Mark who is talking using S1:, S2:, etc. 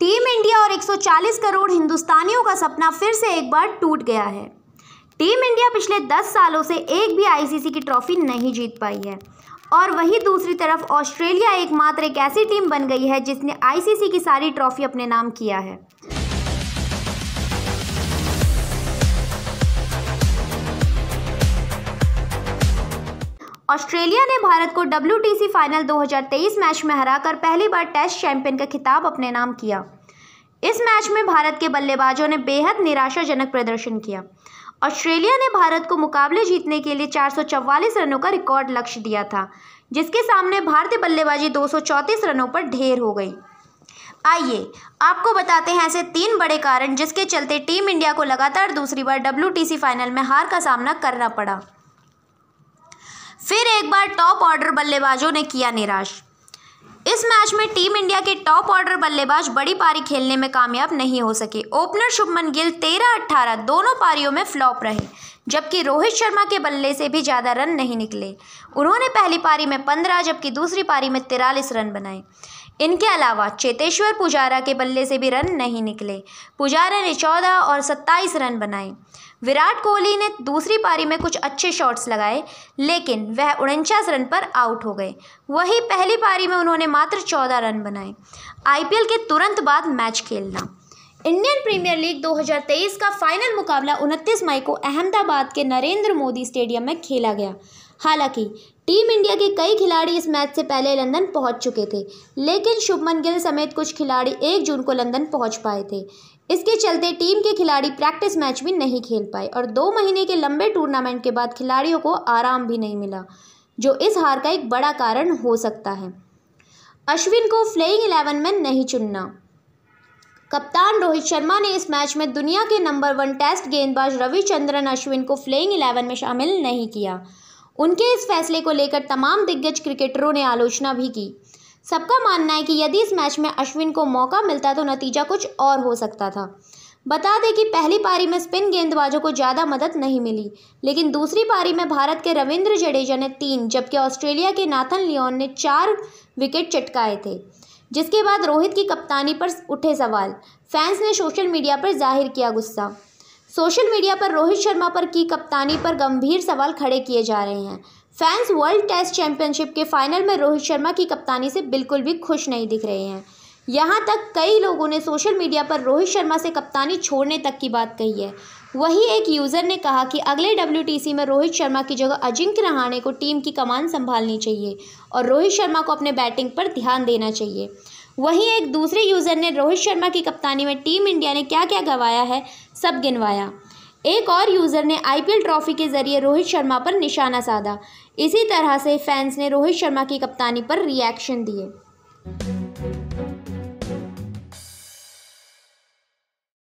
S1: team India और 140 करोड़ हिंदुस्तानियों का सपना फिर से एक बार टूट गया है टीम इंडिया पिछले 10 सालों से एक भी आईसीसी की ट्रॉफी नहीं जीत पाई है और वहीं दूसरी तरफ ऑस्ट्रेलिया एकमात्र एक ऐसी टीम बन गई है जिसने आईसीसी की सारी ट्रॉफी अपने नाम किया है ऑस्ट्रेलिया ने भारत को डब्ल्यू फाइनल 2023 मैच में हराकर पहली बार टेस्ट चैंपियन का खिताब अपने नाम किया इस मैच में भारत के बल्लेबाजों ने बेहद निराशाजनक प्रदर्शन किया ऑस्ट्रेलिया ने भारत को मुकाबले जीतने के लिए 444 रनों का रिकॉर्ड लक्ष्य दिया था जिसके सामने भारतीय बल्लेबाजी 234 रनों पर ढेर हो गई आइए आपको बताते हैं ऐसे तीन बड़े कारण जिसके चलते टीम इंडिया को लगातार दूसरी बार डब्ल्यू फाइनल में हार का सामना करना पड़ा फिर एक बार टॉप ऑर्डर बल्लेबाजों ने किया निराश इस मैच में टीम इंडिया के टॉप ऑर्डर बल्लेबाज बड़ी पारी खेलने में कामयाब नहीं हो सके ओपनर शुभमन गिल 13-18 दोनों पारियों में फ्लॉप रहे जबकि रोहित शर्मा के बल्ले से भी ज़्यादा रन नहीं निकले उन्होंने पहली पारी में 15 जबकि दूसरी पारी में तिरालीस रन बनाए इनके अलावा चेतेश्वर पुजारा के बल्ले से भी रन नहीं निकले पुजारा ने चौदह और सत्ताईस रन बनाए विराट कोहली ने दूसरी पारी में कुछ अच्छे शॉट्स लगाए लेकिन वह उनचास रन पर आउट हो गए वहीं पहली पारी में उन्होंने मात्र चौदह रन बनाए आईपीएल के तुरंत बाद मैच खेलना इंडियन प्रीमियर लीग 2023 का फाइनल मुकाबला 29 मई को अहमदाबाद के नरेंद्र मोदी स्टेडियम में खेला गया हालांकि टीम इंडिया के कई खिलाड़ी इस मैच से पहले लंदन पहुंच चुके थे लेकिन शुभमन गिल समेत कुछ खिलाड़ी एक जून को लंदन पहुंच पाए थे इसके चलते टीम के खिलाड़ी प्रैक्टिस मैच भी नहीं खेल पाए और दो महीने के लंबे टूर्नामेंट के बाद खिलाड़ियों को आराम भी नहीं मिला जो इस हार का एक बड़ा कारण हो सकता है अश्विन को फ्लेइंग इलेवन में नहीं चुनना कप्तान रोहित शर्मा ने इस मैच में दुनिया के नंबर वन टेस्ट गेंदबाज रविचंद्रन अश्विन को फ्लेइंग इलेवन में शामिल नहीं किया उनके इस फैसले को लेकर तमाम दिग्गज क्रिकेटरों ने आलोचना भी की सबका मानना है कि यदि इस मैच में अश्विन को मौका मिलता तो नतीजा कुछ और हो सकता था बता दें कि पहली पारी में स्पिन गेंदबाजों को ज़्यादा मदद नहीं मिली लेकिन दूसरी पारी में भारत के रविंद्र जडेजा ने तीन जबकि ऑस्ट्रेलिया के नाथन लियोन ने चार विकेट चटकाए थे जिसके बाद रोहित की कप्तानी पर उठे सवाल फैंस ने सोशल मीडिया पर जाहिर किया गुस्सा सोशल मीडिया पर रोहित शर्मा पर की कप्तानी पर गंभीर सवाल खड़े किए जा रहे हैं फैंस वर्ल्ड टेस्ट चैंपियनशिप के फाइनल में रोहित शर्मा की कप्तानी से बिल्कुल भी खुश नहीं दिख रहे हैं यहाँ तक कई लोगों ने सोशल मीडिया पर रोहित शर्मा से कप्तानी छोड़ने तक की बात कही है वहीं एक यूज़र ने कहा कि अगले डब्ल्यू में रोहित शर्मा की जगह अजिंक्य रहाणे को टीम की कमान संभालनी चाहिए और रोहित शर्मा को अपने बैटिंग पर ध्यान देना चाहिए वहीं एक दूसरे यूज़र ने रोहित शर्मा की कप्तानी में टीम इंडिया ने क्या क्या गवाया है सब गिनवाया एक और यूज़र ने आईपीएल ट्रॉफी के जरिए रोहित शर्मा पर निशाना साधा इसी तरह से फैंस ने रोहित शर्मा की कप्तानी पर रिएक्शन दिए